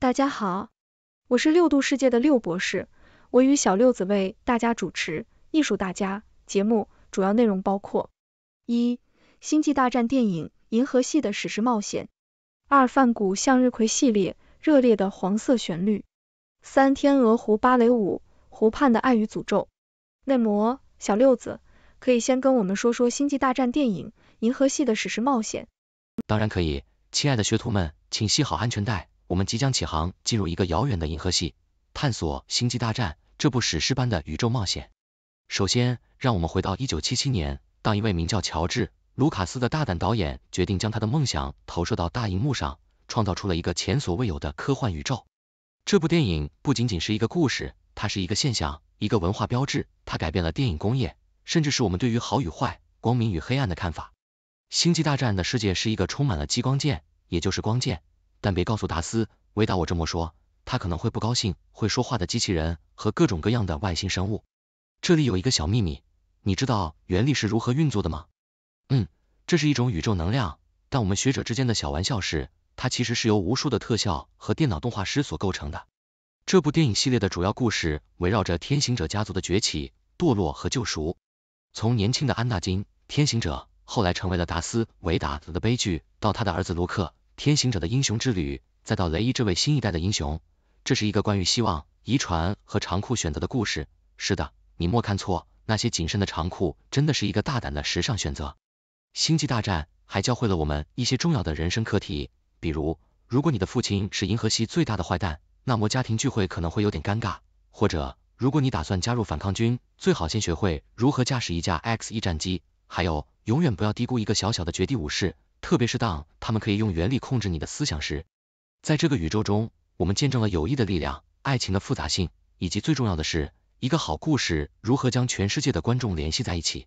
大家好，我是六度世界的六博士，我与小六子为大家主持艺术大家节目，主要内容包括一、星际大战电影《银河系的史诗冒险》；二、梵谷向日葵系列《热烈的黄色旋律》；三、天鹅湖芭蕾舞《湖畔的爱与诅咒》。内魔，小六子，可以先跟我们说说星际大战电影《银河系的史诗冒险》。当然可以，亲爱的学徒们，请系好安全带。我们即将起航，进入一个遥远的银河系，探索《星际大战》这部史诗般的宇宙冒险。首先，让我们回到一九七七年，当一位名叫乔治·卢卡斯的大胆导演决定将他的梦想投射到大荧幕上，创造出了一个前所未有的科幻宇宙。这部电影不仅仅是一个故事，它是一个现象，一个文化标志。它改变了电影工业，甚至是我们对于好与坏、光明与黑暗的看法。《星际大战》的世界是一个充满了激光剑，也就是光剑。但别告诉达斯维达我这么说，他可能会不高兴。会说话的机器人和各种各样的外星生物。这里有一个小秘密，你知道原力是如何运作的吗？嗯，这是一种宇宙能量，但我们学者之间的小玩笑是，它其实是由无数的特效和电脑动画师所构成的。这部电影系列的主要故事围绕着天行者家族的崛起、堕落和救赎，从年轻的安纳金天行者，后来成为了达斯维达的悲剧，到他的儿子卢克。天行者的英雄之旅，再到雷伊这位新一代的英雄，这是一个关于希望、遗传和长裤选择的故事。是的，你莫看错，那些紧身的长裤真的是一个大胆的时尚选择。星际大战还教会了我们一些重要的人生课题，比如，如果你的父亲是银河系最大的坏蛋，那么家庭聚会可能会有点尴尬；或者，如果你打算加入反抗军，最好先学会如何驾驶一架 XE 战机。还有，永远不要低估一个小小的绝地武士。特别是当他们可以用原力控制你的思想时，在这个宇宙中，我们见证了友谊的力量、爱情的复杂性，以及最重要的是，一个好故事如何将全世界的观众联系在一起。《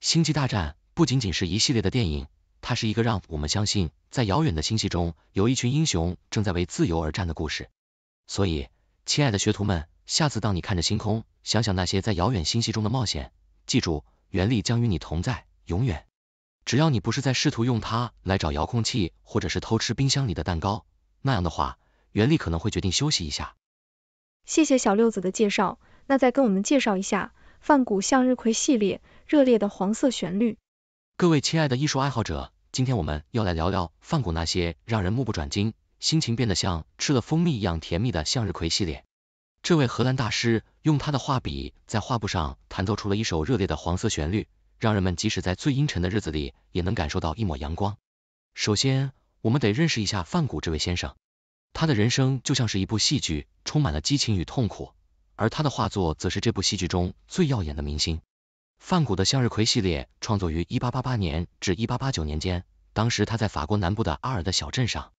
星际大战》不仅仅是一系列的电影，它是一个让我们相信，在遥远的星系中，有一群英雄正在为自由而战的故事。所以，亲爱的学徒们，下次当你看着星空，想想那些在遥远星系中的冒险，记住，原力将与你同在，永远。只要你不是在试图用它来找遥控器，或者是偷吃冰箱里的蛋糕，那样的话，原力可能会决定休息一下。谢谢小六子的介绍，那再跟我们介绍一下范谷向日葵系列热烈的黄色旋律。各位亲爱的艺术爱好者，今天我们要来聊聊范谷那些让人目不转睛、心情变得像吃了蜂蜜一样甜蜜的向日葵系列。这位荷兰大师用他的画笔在画布上弹奏出了一首热烈的黄色旋律。让人们即使在最阴沉的日子里，也能感受到一抹阳光。首先，我们得认识一下梵谷这位先生，他的人生就像是一部戏剧，充满了激情与痛苦，而他的画作则是这部戏剧中最耀眼的明星。梵谷的向日葵系列创作于一八八八年至一八八九年间，当时他在法国南部的阿尔的小镇上。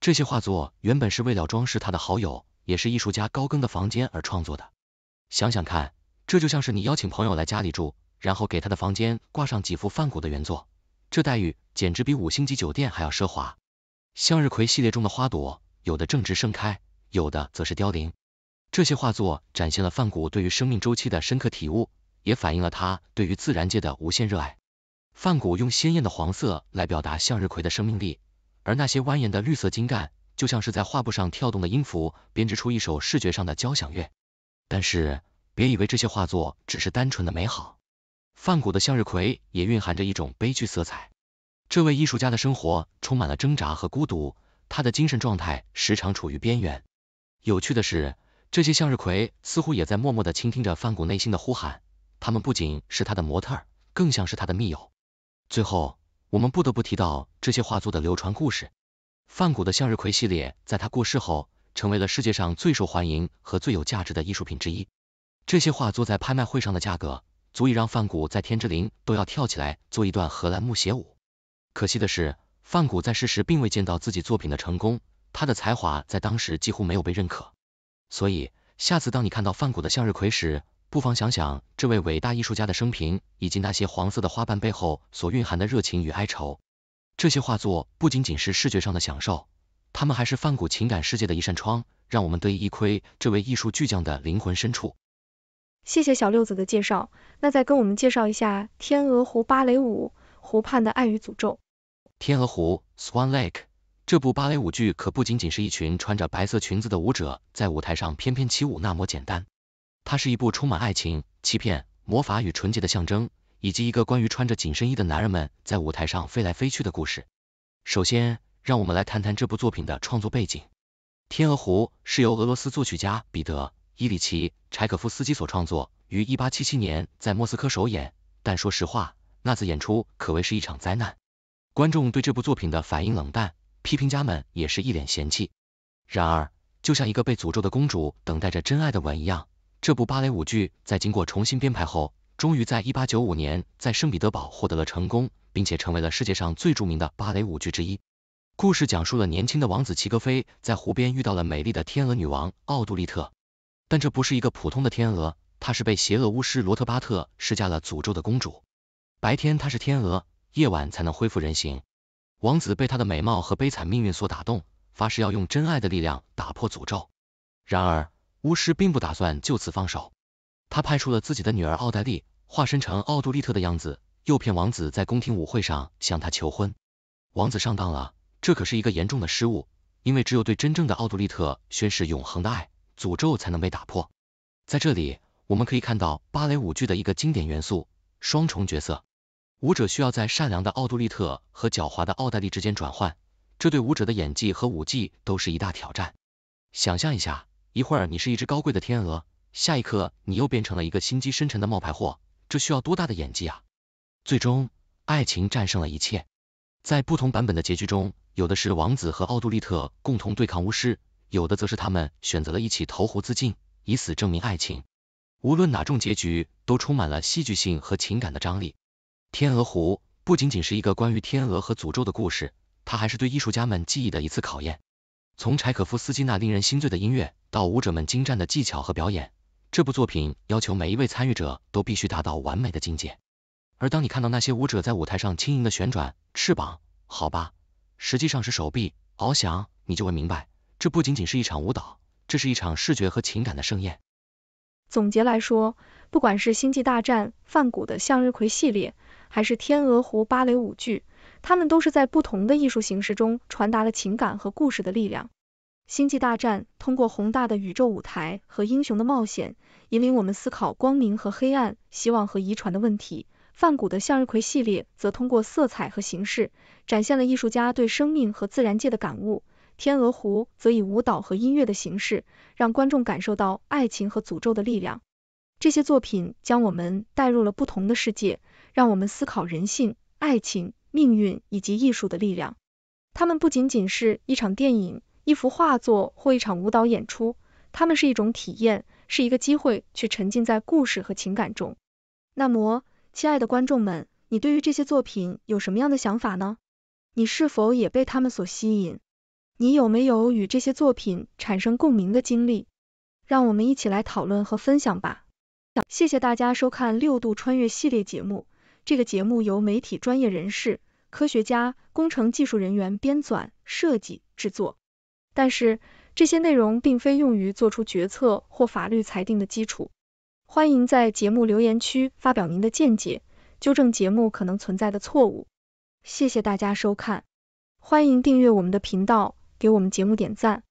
这些画作原本是为了装饰他的好友，也是艺术家高更的房间而创作的。想想看，这就像是你邀请朋友来家里住。然后给他的房间挂上几幅梵谷的原作，这待遇简直比五星级酒店还要奢华。向日葵系列中的花朵，有的正值盛开，有的则是凋零。这些画作展现了梵谷对于生命周期的深刻体悟，也反映了他对于自然界的无限热爱。梵谷用鲜艳的黄色来表达向日葵的生命力，而那些蜿蜒的绿色茎干，就像是在画布上跳动的音符，编织出一首视觉上的交响乐。但是，别以为这些画作只是单纯的美好。梵谷的向日葵也蕴含着一种悲剧色彩。这位艺术家的生活充满了挣扎和孤独，他的精神状态时常处于边缘。有趣的是，这些向日葵似乎也在默默的倾听着梵谷内心的呼喊。他们不仅是他的模特，更像是他的密友。最后，我们不得不提到这些画作的流传故事。梵谷的向日葵系列在他过世后，成为了世界上最受欢迎和最有价值的艺术品之一。这些画作在拍卖会上的价格。足以让梵谷在天之灵都要跳起来做一段荷兰木鞋舞。可惜的是，梵谷在世时并未见到自己作品的成功，他的才华在当时几乎没有被认可。所以，下次当你看到梵谷的向日葵时，不妨想想这位伟大艺术家的生平，以及那些黄色的花瓣背后所蕴含的热情与哀愁。这些画作不仅仅是视觉上的享受，它们还是梵谷情感世界的一扇窗，让我们得以一窥这位艺术巨匠的灵魂深处。谢谢小六子的介绍，那再跟我们介绍一下《天鹅湖》芭蕾舞。湖畔的爱与诅咒。天鹅湖 Swan Lake 这部芭蕾舞剧可不仅仅是一群穿着白色裙子的舞者在舞台上翩翩起舞那么简单，它是一部充满爱情、欺骗、魔法与纯洁的象征，以及一个关于穿着紧身衣的男人们在舞台上飞来飞去的故事。首先，让我们来谈谈这部作品的创作背景。天鹅湖是由俄罗斯作曲家彼得。伊里奇柴可夫斯基所创作，于一八七七年在莫斯科首演，但说实话，那次演出可谓是一场灾难，观众对这部作品的反应冷淡，批评家们也是一脸嫌弃。然而，就像一个被诅咒的公主等待着真爱的吻一样，这部芭蕾舞剧在经过重新编排后，终于在一八九五年在圣彼得堡获得了成功，并且成为了世界上最著名的芭蕾舞剧之一。故事讲述了年轻的王子齐格飞在湖边遇到了美丽的天鹅女王奥杜丽特。但这不是一个普通的天鹅，她是被邪恶巫师罗特巴特施加了诅咒的公主。白天她是天鹅，夜晚才能恢复人形。王子被她的美貌和悲惨命运所打动，发誓要用真爱的力量打破诅咒。然而，巫师并不打算就此放手，他派出了自己的女儿奥黛丽，化身成奥杜丽特的样子，诱骗王子在宫廷舞会上向她求婚。王子上当了，这可是一个严重的失误，因为只有对真正的奥杜丽特宣誓永恒的爱。诅咒才能被打破。在这里，我们可以看到芭蕾舞剧的一个经典元素——双重角色。舞者需要在善良的奥杜丽特和狡猾的奥黛丽之间转换，这对舞者的演技和舞技都是一大挑战。想象一下，一会儿你是一只高贵的天鹅，下一刻你又变成了一个心机深沉的冒牌货，这需要多大的演技啊！最终，爱情战胜了一切。在不同版本的结局中，有的是王子和奥杜丽特共同对抗巫师。有的则是他们选择了一起投湖自尽，以死证明爱情。无论哪种结局，都充满了戏剧性和情感的张力。《天鹅湖》不仅仅是一个关于天鹅和诅咒的故事，它还是对艺术家们记忆的一次考验。从柴可夫斯基那令人心醉的音乐到舞者们精湛的技巧和表演，这部作品要求每一位参与者都必须达到完美的境界。而当你看到那些舞者在舞台上轻盈的旋转翅膀，好吧，实际上是手臂翱翔，你就会明白。这不仅仅是一场舞蹈，这是一场视觉和情感的盛宴。总结来说，不管是《星际大战》、范古的向日葵系列，还是《天鹅湖》芭蕾舞剧，它们都是在不同的艺术形式中传达了情感和故事的力量。《星际大战》通过宏大的宇宙舞台和英雄的冒险，引领我们思考光明和黑暗、希望和遗传的问题；梵谷的向日葵系列则通过色彩和形式，展现了艺术家对生命和自然界的感悟。天鹅湖则以舞蹈和音乐的形式，让观众感受到爱情和诅咒的力量。这些作品将我们带入了不同的世界，让我们思考人性、爱情、命运以及艺术的力量。它们不仅仅是一场电影、一幅画作或一场舞蹈演出，它们是一种体验，是一个机会去沉浸在故事和情感中。那么，亲爱的观众们，你对于这些作品有什么样的想法呢？你是否也被他们所吸引？你有没有与这些作品产生共鸣的经历？让我们一起来讨论和分享吧。谢谢大家收看《六度穿越》系列节目。这个节目由媒体专业人士、科学家、工程技术人员编纂、设计、制作。但是这些内容并非用于做出决策或法律裁定的基础。欢迎在节目留言区发表您的见解，纠正节目可能存在的错误。谢谢大家收看，欢迎订阅我们的频道。给我们节目点赞。